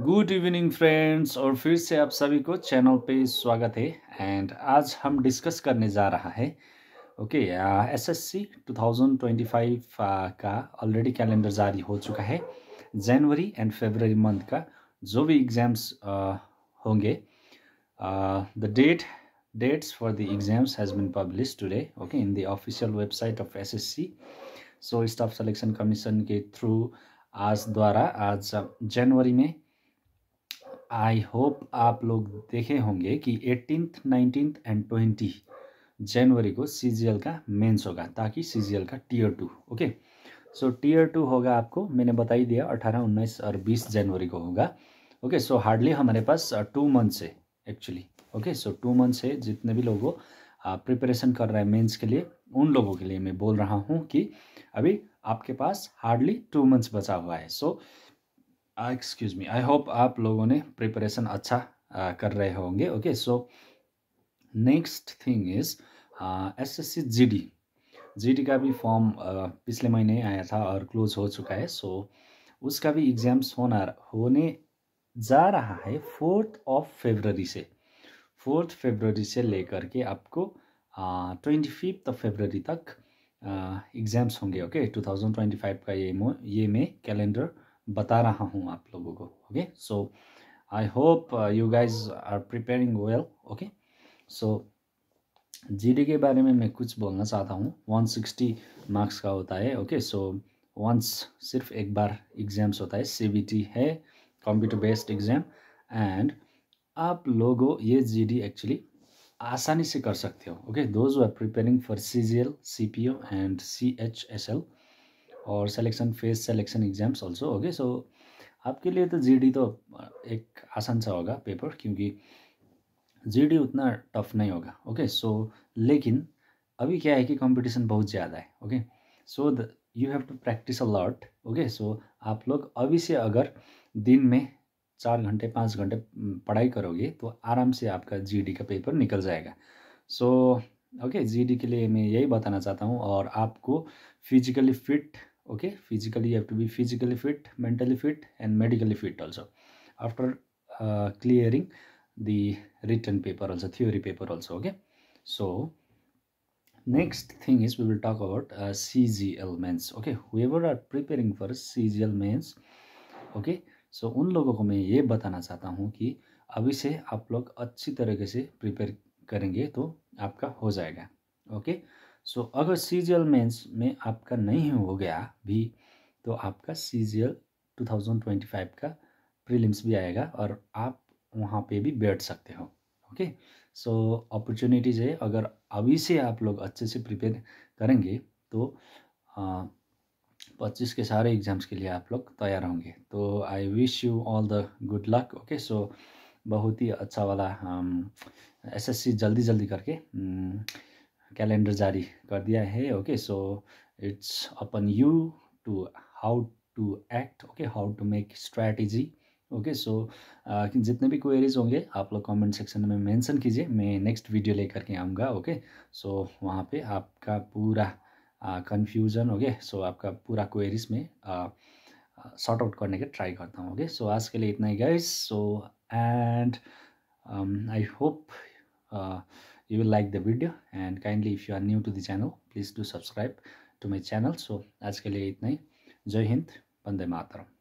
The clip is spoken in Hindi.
गुड इवनिंग फ्रेंड्स और फिर से आप सभी को चैनल पे स्वागत है एंड आज हम डिस्कस करने जा रहा है ओके एस एसएससी 2025 का ऑलरेडी कैलेंडर जारी हो चुका है जनवरी एंड फेबररी मंथ का जो भी एग्जाम्स uh, होंगे the date dates for the exams has been publish today okay in the official website of SSC so staff selection commission के थ्रू आज द्वारा आज जनवरी में आई होप आप लोग देखे होंगे कि एटीनथ नाइनटीन्थ एंड ट्वेंटी जनवरी को सी का मेंस होगा ताकि सी का tier two okay so tier two होगा आपको मैंने बता ही दिया अठारह उन्नीस और बीस जनवरी को होगा ओके सो हार्डली हमारे पास टू uh, मंथ्स है actually okay so two months है जितने भी लोगों प्रिपरेशन uh, कर रहे हैं मेंस के लिए उन लोगों के लिए मैं बोल रहा हूँ कि अभी आपके पास हार्डली टू मंथ्स बचा हुआ है so excuse me I hope आप लोगों ने प्रिपरेशन अच्छा uh, कर रहे होंगे okay so next thing is S S C G D G D का भी फॉर्म पिछले महीने आया था और क्लोज हो चुका है सो so, उसका भी एग्ज़ाम्स होना होने जा रहा है फोर्थ ऑफ फेबररी से फोर्थ फेबररी से लेकर के आपको ट्वेंटी फिफ्थ ऑफ फेबररी तक एग्ज़ाम्स uh, होंगे okay two thousand twenty five का ये मो ये मैं कैलेंडर बता रहा हूँ आप लोगों को okay so I hope you guys are preparing well okay so G के बारे में मैं कुछ बोलना चाहता हूँ वन सिक्सटी मार्क्स का होता है ओके सो वंस सिर्फ एक बार एग्ज़ाम्स होता है सी है कंप्यूटर बेस्ड एग्ज़ाम एंड आप लोगों ये जी डी एक्चुअली आसानी से कर सकते हो okay those are preparing for C G L C P O and C H S L और selection phase selection exams also okay so आपके लिए तो जी डी तो एक आसान सा होगा पेपर क्योंकि जी डी उतना टफ नहीं होगा ओके सो लेकिन अभी क्या है कि कंपटीशन बहुत ज़्यादा है okay so you have to practice a lot okay so आप लोग अभी से अगर दिन में चार घंटे पाँच घंटे पढ़ाई करोगे तो आराम से आपका जीडी का पेपर निकल जाएगा सो ओके जीडी के लिए मैं यही बताना चाहता हूँ और आपको physically fit okay physically have to be physically fit mentally fit and medically fit also after clearing the return paper also theory paper also okay so next thing is we will talk about C G L mains okay we are preparing for C G L mains okay so उन लोगों को मैं ये बताना चाहता हूँ कि अभी से आप लोग अच्छी तरीके से प्रिपेयर करेंगे तो आपका हो जाएगा ओके सो अगर सी जी एल मेन्स में आपका नहीं हो गया भी तो आपका C G L two thousand twenty five का प्रीलिम्स भी आएगा और आप वहाँ पे भी बैठ सकते हो ओके सो अपॉर्चुनिटीज़ है अगर अभी से आप लोग अच्छे से प्रिपेयर करेंगे तो आ, हाँ, पच्चीस के सारे एग्ज़ाम्स के लिए आप लोग तैयार होंगे तो I wish you all the good luck okay so बहुत ही अच्छा वाला एसएससी um, जल्दी जल्दी करके कैलेंडर um, जारी कर दिया है okay so it's upon you to how to act okay how to make strategy okay so जितने भी क्वेरीज होंगे आप लोग कमेंट सेक्शन में मेंशन कीजिए मैं नेक्स्ट वीडियो लेकर के आऊँगा ओके सो वहाँ पे आपका पूरा कन्फ्यूजन ओके सो आपका पूरा क्वेरीज में सॉर्ट आउट करने के ट्राई करता हूँ ओके सो आज के लिए इतना ही guys so and I hope you will like the video and kindly if you are new to the channel please do subscribe to my channel so आज के लिए इतना ही जय हिंद वंदे मातरम